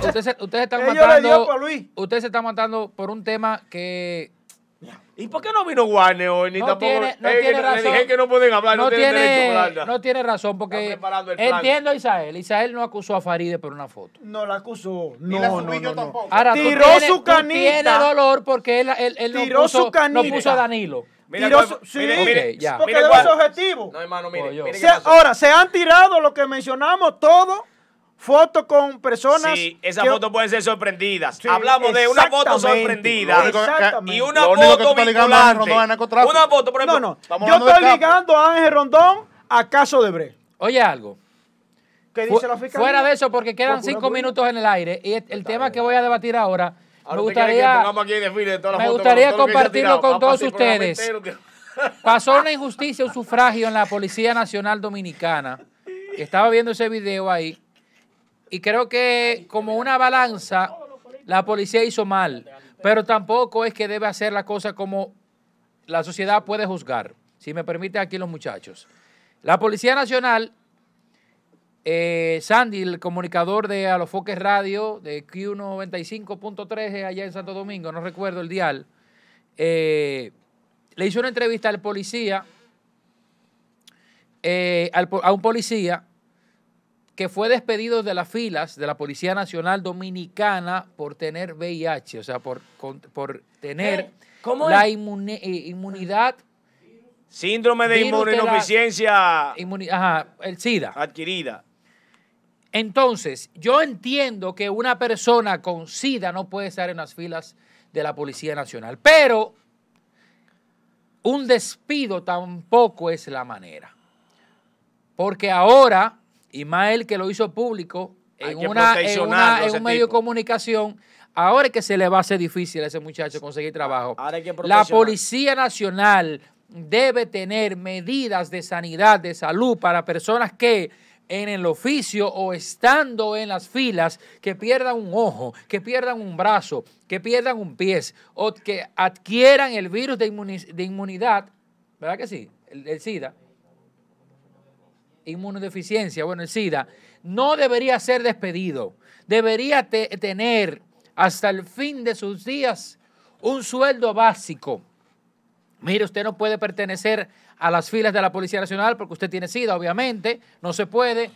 Ya, ustedes se, usted se están matando. Usted se está matando por un tema que. ¿Y por qué no vino Warner hoy? Ni no tampoco. Tiene, no eh, tiene le dije que no pueden hablar, no, no tiene, derecho a hablar. No tiene razón, porque entiendo a Isael. Isael no acusó a Faride por una foto. No la acusó. No, ni la subí no, yo tampoco. Ahora, Tiró tienes, su canita. Tiene dolor porque él, él, él Tiró no, puso, su canita. no puso a Danilo. Mira, Tiró su, sí, mire, mire, ya. porque mire, debe ser objetivo. No, hermano, mire. Oh, mire se, ahora, se han tirado lo que mencionamos, todo. Foto con personas. Sí, esas fotos pueden ser sorprendidas. Hablamos de una foto sorprendida y una foto una foto, por ejemplo. Yo estoy ligando a Ángel Rondón a caso de Bre. Oye algo. Fuera de eso, porque quedan cinco minutos en el aire y el tema que voy a debatir ahora. gustaría, me gustaría compartirlo con ah, todos ustedes. Pasó una injusticia, un sufragio en la Policía Nacional Dominicana. Estaba viendo ese video ahí y creo que como una balanza, la policía hizo mal, pero tampoco es que debe hacer la cosa como la sociedad puede juzgar, si me permiten aquí los muchachos. La Policía Nacional, eh, Sandy, el comunicador de Alofoques Radio, de q 1953 allá en Santo Domingo, no recuerdo el dial, eh, le hizo una entrevista al policía, eh, a un policía, que fue despedido de las filas de la Policía Nacional Dominicana por tener VIH, o sea, por, por tener eh, la eh, inmunidad. Síndrome de inmunodeficiencia. ajá, el SIDA. Adquirida. Entonces, yo entiendo que una persona con SIDA no puede estar en las filas de la Policía Nacional, pero un despido tampoco es la manera. Porque ahora y más el que lo hizo público en, una, un medio de comunicación. Ahora es que se le va a hacer difícil a ese muchacho conseguir trabajo. la Policía Nacional debe tener medidas de sanidad, de salud para personas que en el oficio o estando en las filas, que pierdan un ojo, que pierdan un brazo, que pierdan un pie, o que adquieran el virus de, inmunidad, ¿verdad que sí? el SIDA inmunodeficiencia, bueno, el SIDA, no debería ser despedido. Debería tener hasta el fin de sus días un sueldo básico. Mire, usted no puede pertenecer a las filas de la Policía Nacional porque usted tiene SIDA, obviamente, no se puede,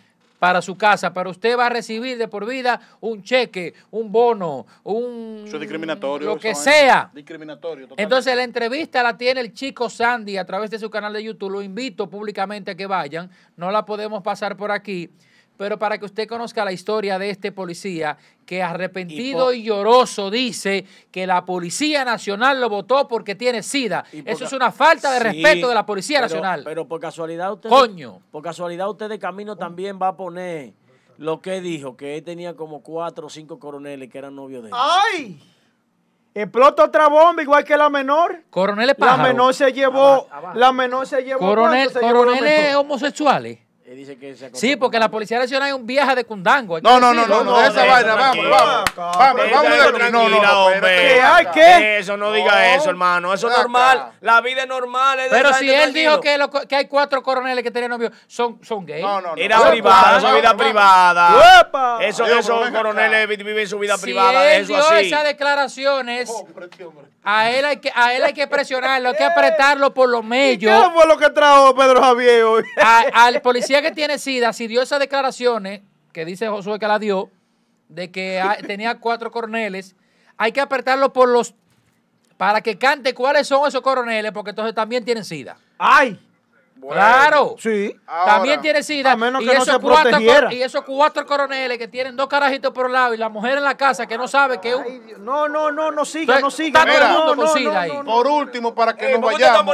para su casa, pero usted va a recibir de por vida un cheque, un bono, un... discriminatorio. Lo que sea. Discriminatorio. Entonces la entrevista la tiene el chico Sandy a través de su canal de YouTube. Lo invito públicamente a que vayan. No la podemos pasar por aquí pero para que usted conozca la historia de este policía que arrepentido y, lloroso dice que la Policía Nacional lo votó porque tiene SIDA. Eso es una falta de respeto de la Policía Nacional. Pero por casualidad usted... Coño. Por casualidad usted de camino también va a poner lo que dijo, que él tenía como cuatro o cinco coroneles que eran novios de él. ¡Ay! Explota otra bomba igual que la menor. Coronel La menor se llevó... La menor se llevó... Coronel, se coroneles homosexuales dice que se sí, porque la Policía Nacional es un vieja de cundango. No, no, no, no, esa vaina, vamos, vamos. Vamos, vamos de No, no, ¿Qué hay qué? Eso no diga eso, hermano. Eso es normal. La vida es normal. Pero si él dijo que hay cuatro coroneles que tenían novios, son son gays. No, no, no. Era privada, su vida privada. Eso esos coroneles viven su vida privada, él dio esas declaraciones. Oh, a él hay que a él hay que presionarlo, hay que eh. apretarlo por los medios. ¿Qué fue lo que trajo Pedro Javier hoy? Al policía que tiene SIDA, si dio esas declaraciones que dice Josué que la dio, de que tenía cuatro coroneles, hay que apretarlo por los para que cante cuáles son esos coroneles, porque entonces también tienen SIDA. ¡Ay! claro. Sí. también tiene SIDA. y, esos cuatro, y esos cuatro coroneles que tienen dos carajitos por lado y la mujer en la casa que no sabe que No, no, no, no siga, no siga. por último, para que eh, nos no, no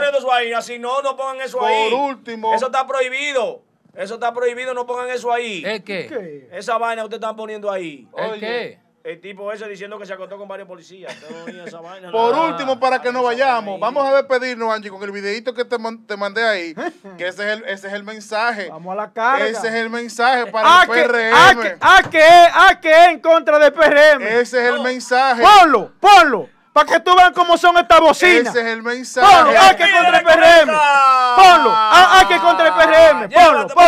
pongan eso ahí. Por último. Eso está prohibido. Eso está prohibido, no pongan eso ahí. es qué? Esa vaina usted están poniendo ahí. ¿El qué? El tipo ese diciendo que se acostó con varios policías. Por ah, último, para que ah, no vayamos, vamos a despedirnos, Angie, con el videito que te, mandé ahí. ¿Eh? que ese es, el, ese es el mensaje. Vamos a la cara. Ese es el mensaje para ah, el que, PRM. ¿A que, a que, a que en contra del PRM? Ese es el mensaje. Ponlo, ponlo. Para que tú veas cómo son estas bocinas. Ese es el mensaje. Ponlo, a que contra el PRM. Ponlo, a, que contra el PRM. Ponlo, ponlo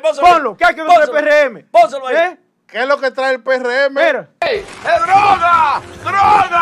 pónselo ¿qué hay que el PRM? Pónselo ahí. ¿Eh? ¿Qué es lo que trae el PRM? ¡Es droga! ¡Droga!